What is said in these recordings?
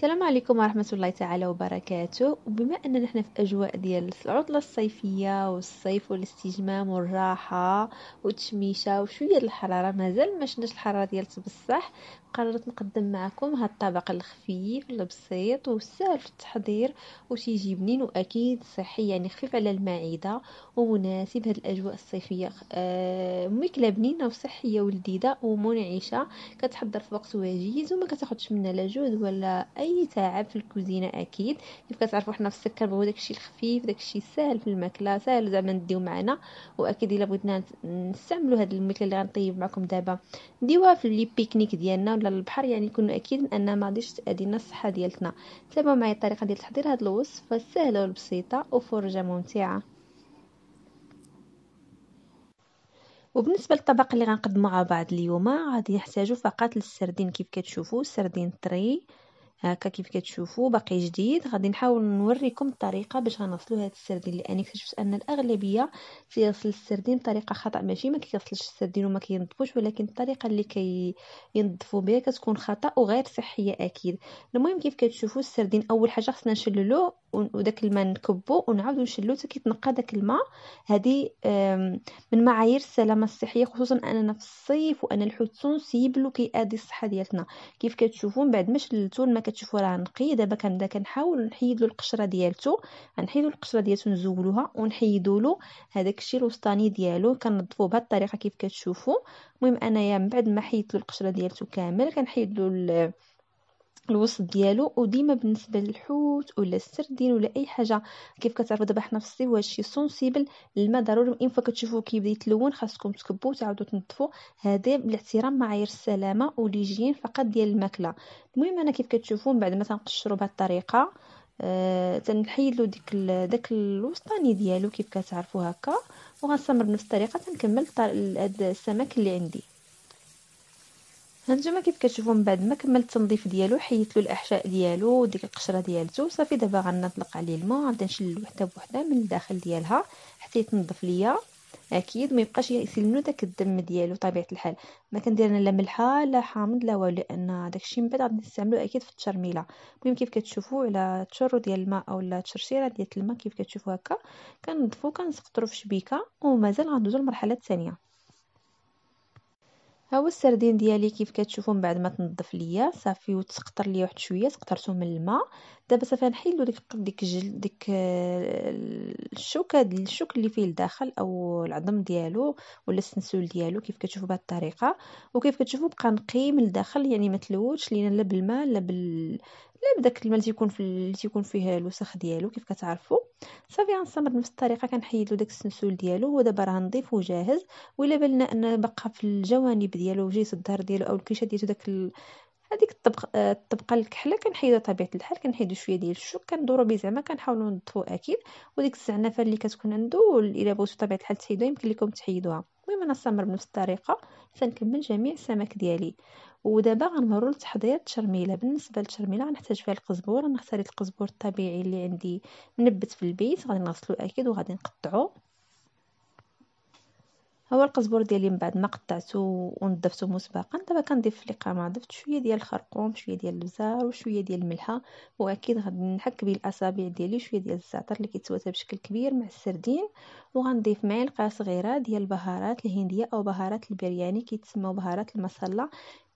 السلام عليكم ورحمة الله تعالى وبركاته وبما أننا نحن في أجواء ديال العطلة الصيفية والصيف والاستجمام والراحة والتشميشة وشوية الحرارة مازال ما شناش الحرارة ديال بصح قررت نقدم معكم هاد الطبق الخفيف البسيط وسهل في التحضير وتيجي بنين واكيد صحي يعني خفيف على المعده ومناسب هاد الاجواء الصيفيه آه ميكلة بنينه وصحيه ولذيذه ومنعشه كتحضر في وقت وجيز وما كتاخدش منها لا جهد ولا اي اي تعب في الكوزينه اكيد كيف كتعرفوا حنا في السكر هو داكشي الخفيف داكشي ساهل في الماكله سهل زعما نديو معنا واكيد الا بغيتنا نستعملوا هاد المثله اللي غنطيب معكم دابا نديوها في لي بيكنيك ديالنا ولا البحر يعني نكونوا اكيد ان ما غاديش تاذينا الصحه ديالتنا تابعوا معايا الطريقه ديال تحضير هاد الوصفه السهله وبسيطه وفرجه ممتعه وبالنسبه للطبق اللي غنقدمو مع بعض اليوم غادي نحتاجو فقط للسردين كيف كتشوفوا سردين طري هكا كيف كتشوفوا باقي جديد غادي نحاول نوريكم الطريقه باش غنوصلوا هذا السردين لان اكتشفت ان الاغلبيه تيغسل السردين بطريقه خطا ماشي ما كيغسلش السردين وما كينظفوش ولكن الطريقه اللي كينظفوا بها كتكون خطا وغير صحيه اكيد المهم كيف كتشوفوا السردين اول حاجه خصنا نشللو وداك الماء نكبو ونعاودو نشلو حتى كيتنقى داك الماء هذه من معايير السلامه الصحيه خصوصا اننا في الصيف وان الحوت التونسي كيأدي الصحه ديالتنا كيف كتشوفوا من بعد ما شللتو الماء كتشوفوا راه نقي دابا كنبدا كنحاول نحيد له القشره ديالته غنحيدو القشره ديالته نزولوها ونحيدو له هذاك الشيء الوسطاني ديالو كنظفوه بهذه الطريقه كيف كتشوفوا المهم انايا من بعد ما حيدت له القشره ديالته كامل كنحيد له الوسط ديالو وديما بالنسبه للحوت ولا السردين ولا اي حاجه كيف كتعرفوا دابا حنا في الصيف واش شي سونسيبل الماء ضروري من فكتشوفوه كيبدا يتلون خاصكم تكبوا وتعاودوا تنظفوا هذا بالاحترام معايير السلامه وليجين فقط ديال الماكله المهم انا كيف كتشوفوا من بعد ما تنقشروا بهذه الطريقه آه تنحيد له ديك داك الوسطاني ديالو كيف كتعرفوا هكا وغنستمر بنفس الطريقه تنكمل هاد السمك اللي عندي هانتوما كيف كتشوفوا من بعد ما كملت التنظيف ديالو حيدت له الاحشاء ديالو وديك القشره ديالته صافي دابا غنطلق عليه الماء غادي نشلل وحده بوحده من الداخل ديالها حتى يتنظف ليا اكيد ما يبقاش منه داك الدم ديالو طبيعه الحال ما كندير انا لا ملحه لا حامض لا والو لان داكشي من بعد غادي نستعملوه اكيد في الترميله المهم كيف كتشوفوا على تشرو ديال الماء اولا التشرشيره ديال الماء كيف كتشوفوا هكا كنضفو كنسقطرو في شبيكه ومازال غندوزو للمرحله الثانيه ها هو السردين ديالي كيف كتشوفوا من بعد ما تنظف ليا صافي وتسقطر ليا واحد شويه سقطرته من الماء دابا صافي نحيدو ديك ديك الجل ديك آه، الشوك هاد الشوك اللي فيه الداخل او العظم ديالو ولا السنسول ديالو كيف كتشوفوا بهذه الطريقه وكيف كتشوفوا بقى نقي من الداخل يعني ما تلوثش لينا لا بالماء لا بال لا بداك الماء اللي تيكون في اللي تيكون فيه الوسخ ديالو كيف كتعرفوا صافي غنستمر بنفس الطريقه كنحيد له داك السنسول ديالو هو دابا راه نظيف وجاهز ولا بالنا ان بقى في الجوانب ديالو جيس الظهر ديالو او الكيشه ديالو داك هذيك الطبق آه، الطبقه الكحله كنحيدها طبيعه الحال كنحيدو شويه ديال الشوك كندورو به زعما كنحاولو نضفو اكيد وديك الزعنفه اللي كتكون عنده الا بغيتو طبيعه الحال تحيدوها يمكن لكم تحيدوها المهم انا نستمر بنفس الطريقه سنكمل جميع السمك ديالي ودابا غنمروا لتحضير الترميله بالنسبه للترميله غنحتاج فيها القزبور غنختاري القزبور الطبيعي اللي عندي منبت في البيت غادي نغسلو اكيد وغادي نقطعو هو القزبر ديالي من بعد ما قطعته ونظفته مسبقا دابا كنضيف في القامه ضفت شويه ديال الخرقوم شويه ديال البزار وشويه ديال الملحه واكيد غادي نحك الاصابع ديالي شويه ديال الزعتر اللي كيتواتا بشكل كبير مع السردين وغنضيف معلقه صغيره ديال البهارات الهنديه او بهارات البرياني كيتسموا بهارات المصله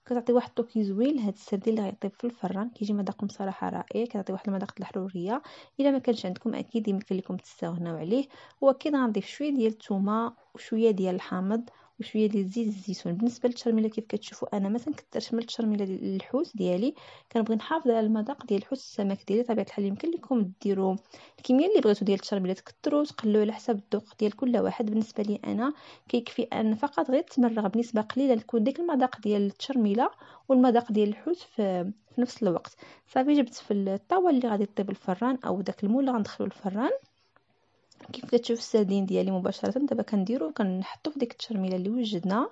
كتعطي واحد الطوكي زوين لهاد السردين اللي غيطيب في الفران كيجي مذاقهم صراحه رائع كتعطي واحد المذاق ديال الحروريه الا ما كانش عندكم اكيد يمكن لكم تستغناو عليه واكيد غنضيف شويه ديال الثومه وشويه ديال الحامض وشويه ديال زيت الزيتون بالنسبه للترميله كيف كتشوفوا انا مثلا تنكثرش من الترميله ديال الحوت ديالي كنبغي نحافظ على المذاق ديال الحوت السمك ديالي طبيعه الحال يمكن لكم ديروا الكميه اللي بغيتو ديال الترميله تكثروا تقلوا على حسب الذوق ديال كل واحد بالنسبه لي انا كيكفي ان فقط غير تمرغ بنسبه قليله تكون ديك المذاق ديال الترميله والمذاق ديال الحوت في في نفس الوقت صافي جبت في الطاوه اللي غادي تطيب الفران او داك المول اللي غندخلو الفران كيف كتشوف السردين ديالي مباشره دابا كنديرو كنحطو في ديك التشرميلة اللي وجدنا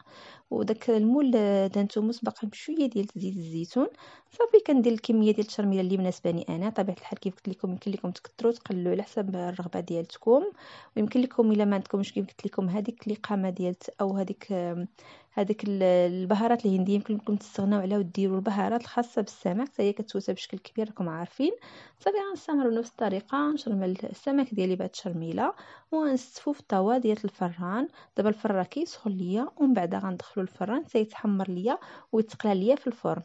وداك المول آه، دانتو مسبقا بشويه ديال زيت الزيتون صافي كندير الكميه ديال التشرميلة اللي مناسباني انا طبيعه الحال كيف قلت لكم يمكن لكم تكترو تقلو على حسب الرغبه ديالتكم ويمكن لكم الا ما عندكمش كيف قلت لكم هذيك القامه ديالت او آه هذاك البهارات الهنديه يمكن لكم تستغناو عليها وديروا البهارات الخاصه بالسمك حتى هي كتوسى بشكل كبير راكم عارفين صافي غنستمروا نفس الطريقه نشرمل السمك ديالي بعد الشرميله ونستفو في الطاوه ديال الفران دابا الفران كيسخن ليا ومن بعد غندخلو الفران حتى يتحمر ليا ويتقلى ليا في الفرن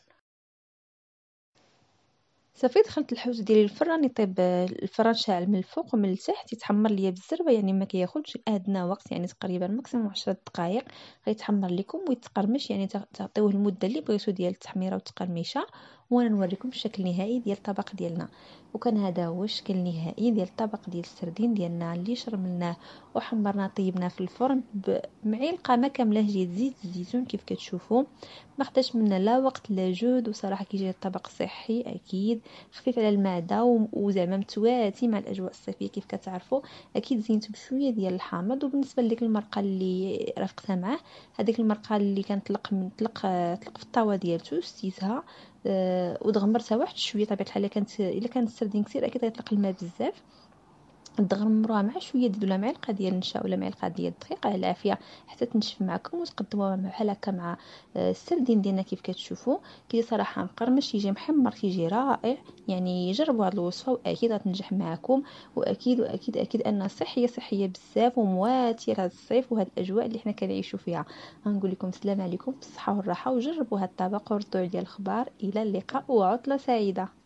صافي دخلت الحوت ديالي للفران يطيب الفران شاعل من الفوق ومن التحت يتحمر ليا بالزربه يعني ما كياخذش ادنى وقت يعني تقريبا ماكسيموم 10 دقائق غيتحمر لكم ويتقرمش يعني تعطيوه المده اللي بغيتو ديال التحميره والتقرميشه وانا نوريكم الشكل النهائي ديال الطبق ديالنا وكان هذا هو الشكل النهائي ديال الطبق ديال السردين ديالنا اللي شرملناه وحمرناه طيبناه في الفرن بمعلقه ما كامله ديال زيت الزيتون كيف كتشوفوا ما خداش منا لا وقت لا جهد وصراحه كيجي الطبق صحي اكيد خفيف على المعده وزعما متواتي مع الاجواء الصيفيه كيف كتعرفوا اكيد زينته بشويه ديال الحامض وبالنسبه لديك المرقه اللي رافقتها معاه هذيك المرقه اللي كانت طلق من طلق طلق في الطاوه ديالته شتيتها آه، ودغمرتها واحد شويه طبيعه الحال الا كانت الا كانت السردين كثير اكيد غيطلق الماء بزاف تغمروها مع شويه ديال معلقه ديال النشا ولا معلقه ديال الدقيق على العافيه حتى تنشف معكم وتقدموها بحال هكا مع آه، السردين ديالنا كيف كتشوفوا كي صراحه مقرمش يجي محمر كيجي رائع يعني جربوا هذه الوصفه واكيد غتنجح معكم واكيد واكيد اكيد انها صحيه صحيه بزاف ومواتيه لهذا الصيف وهاد الاجواء اللي حنا كنعيشوا فيها غنقول لكم السلام عليكم بالصحه والراحه وجربوا هاد الطبق وردوا عليا الخبار الى اللقاء وعطله سعيده